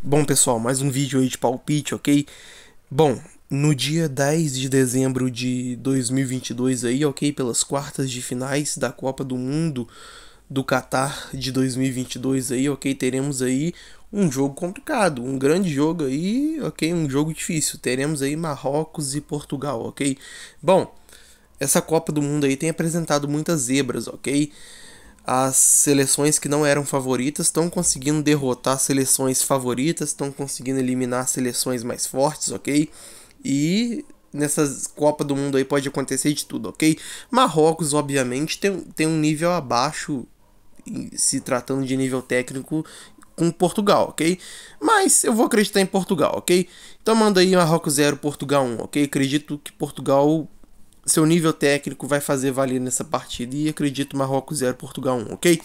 Bom, pessoal, mais um vídeo aí de palpite, ok? Bom, no dia 10 de dezembro de 2022 aí, ok? Pelas quartas de finais da Copa do Mundo do Qatar de 2022 aí, ok? Teremos aí um jogo complicado, um grande jogo aí, ok? Um jogo difícil. Teremos aí Marrocos e Portugal, ok? Bom, essa Copa do Mundo aí tem apresentado muitas zebras, ok? as seleções que não eram favoritas estão conseguindo derrotar seleções favoritas, estão conseguindo eliminar seleções mais fortes, ok? E nessas Copa do Mundo aí pode acontecer de tudo, ok? Marrocos, obviamente, tem, tem um nível abaixo, se tratando de nível técnico, com Portugal, ok? Mas eu vou acreditar em Portugal, ok? Então manda aí Marrocos 0, Portugal 1, ok? Acredito que Portugal seu nível técnico vai fazer valer nessa partida e acredito Marrocos 0, Portugal 1, ok?